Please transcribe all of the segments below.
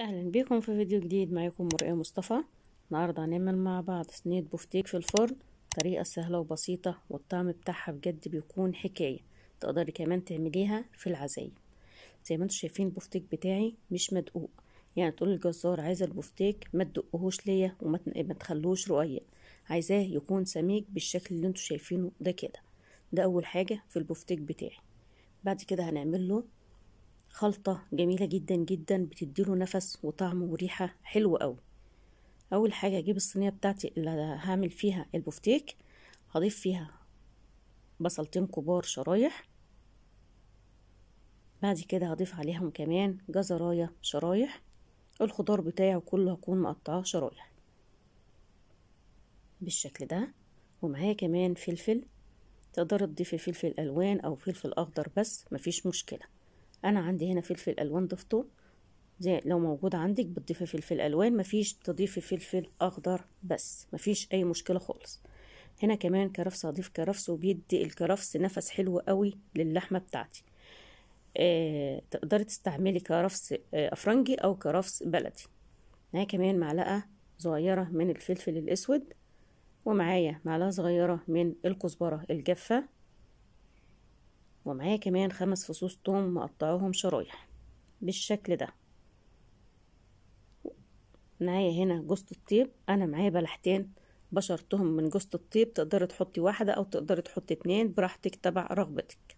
اهلا بكم في فيديو جديد معاكم مرئيه مصطفى النهارده هنعمل مع بعض صينيه بوفتيك في الفرن طريقه سهله وبسيطه والطعم بتاعها بجد بيكون حكايه تقدري كمان تعمليها في العزايم زي ما انتم شايفين البوفتيك بتاعي مش مدقوق يعني تقول للجزار عايزه البوفتيك ما تدقهوش ليا وما تخلوش رقيق عايزاه يكون سميك بالشكل اللي انتم شايفينه ده كده ده اول حاجه في البوفتيك بتاعي بعد كده هنعمل له خلطة جميلة جدا جدا بتديله نفس وطعم وريحة حلوة قوي أول حاجة أجيب الصينية بتاعتي اللي هعمل فيها البفتيك هضيف فيها بصلتين كبار شرايح بعد كده هضيف عليهم كمان جزراية شرايح الخضار بتاعي كله هكون مقطعاه شرايح بالشكل ده ومعايا كمان فلفل تقدر تضيفي فلفل الوان او فلفل اخضر بس مفيش مشكله انا عندي هنا فلفل الوان ضفته زي لو موجود عندك بتضيفي فلفل الوان مفيش تضيفي فلفل اخضر بس مفيش اي مشكله خالص هنا كمان كرفس هضيف كرفس وبيدي الكرفس نفس حلو قوي للحمه بتاعتي آه تقدري تستعملي كرفس آه افرنجي او كرفس بلدي معايا كمان معلقه صغيره من الفلفل الاسود ومعايا معلقه صغيره من الكزبره الجافه ومعايا كمان خمس فصوص توم مقطعهم شرايح بالشكل ده معايا هنا جوزة الطيب انا معايا بلحتين بشرتهم من جوزة الطيب تقدري تحطي واحدة او تقدري تحطي اتنين براحتك تبع رغبتك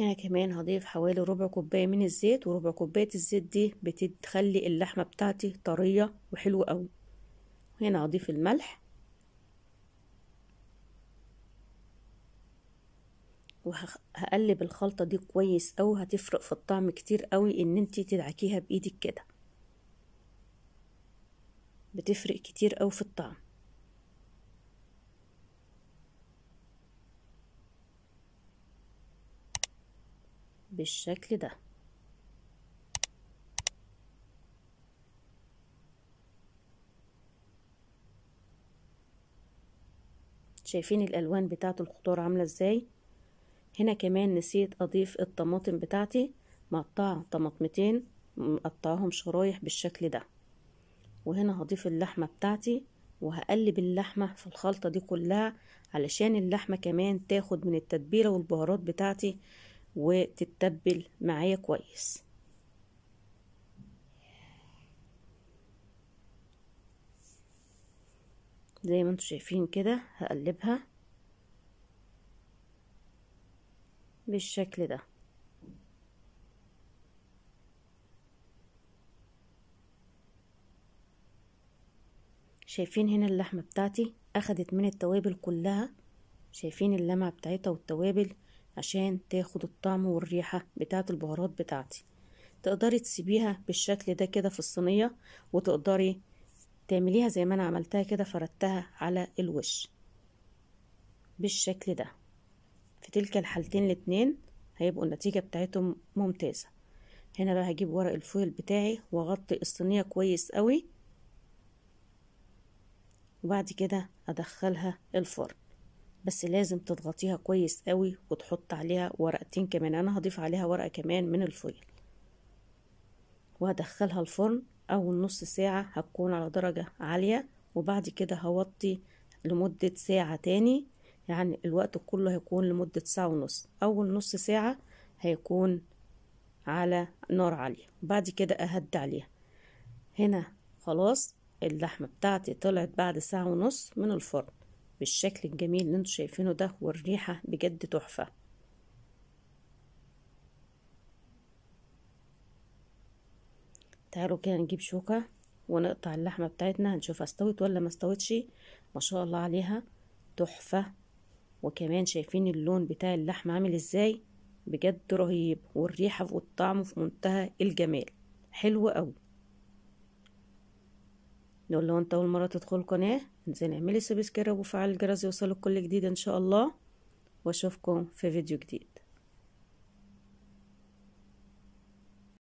هنا كمان هضيف حوالي ربع كوباية من الزيت وربع كوباية الزيت دي بتخلي اللحمة بتاعتي طرية وحلوة قوي هنا هضيف الملح وهقلب الخلطة دي كويس أوي هتفرق في الطعم كتير قوي ان انتي تدعكيها بايدك كده بتفرق كتير قوي في الطعم بالشكل ده شايفين الالوان بتاعه الخضار عامله ازاي هنا كمان نسيت اضيف الطماطم بتاعتي مقطعه طماطمتين مقطعهم شرايح بالشكل ده وهنا هضيف اللحمه بتاعتي وهقلب اللحمه في الخلطه دي كلها علشان اللحمه كمان تاخد من التتبيله والبهارات بتاعتي وتتبل معايا كويس زي ما انتم شايفين كده هقلبها بالشكل ده شايفين هنا اللحمة بتاعتي أخدت من التوابل كلها شايفين اللمعة بتاعتها والتوابل عشان تاخد الطعم والريحة بتاعة البهارات بتاعتي تقدري تسيبيها بالشكل ده كده في الصينية وتقدري تعمليها زي ما أنا عملتها كده فردتها على الوش بالشكل ده في تلك الحالتين الاتنين هيبقوا النتيجة بتاعتهم ممتازة هنا بقى هجيب ورق الفويل بتاعي واغطي الصينية كويس قوي وبعد كده ادخلها الفرن بس لازم تضغطيها كويس قوي وتحط عليها ورقتين كمان انا هضيف عليها ورقة كمان من الفويل وهدخلها الفرن اول نص ساعة هتكون على درجة عالية وبعد كده هوطي لمدة ساعة تاني يعني الوقت كله هيكون لمدة ساعة ونص أول نص ساعة هيكون على نار عالية بعد كده أهد عليها هنا خلاص اللحمة بتاعتي طلعت بعد ساعة ونص من الفرن بالشكل الجميل اللي انتوا شايفينه ده والريحة بجد تحفة تعالوا كده نجيب شوكة ونقطع اللحمة بتاعتنا هنشوف استوت ولا ما استوتش ما شاء الله عليها تحفة وكمان شايفين اللون بتاع اللحمة عامل ازاي بجد رهيب والريحة والطعم في منتهى الجمال حلو قوي لو لو انت اول مرة تدخل القناة انزل اعملي سبسكرايب وفعل الجرس يوصلك كل جديد ان شاء الله واشوفكم في فيديو جديد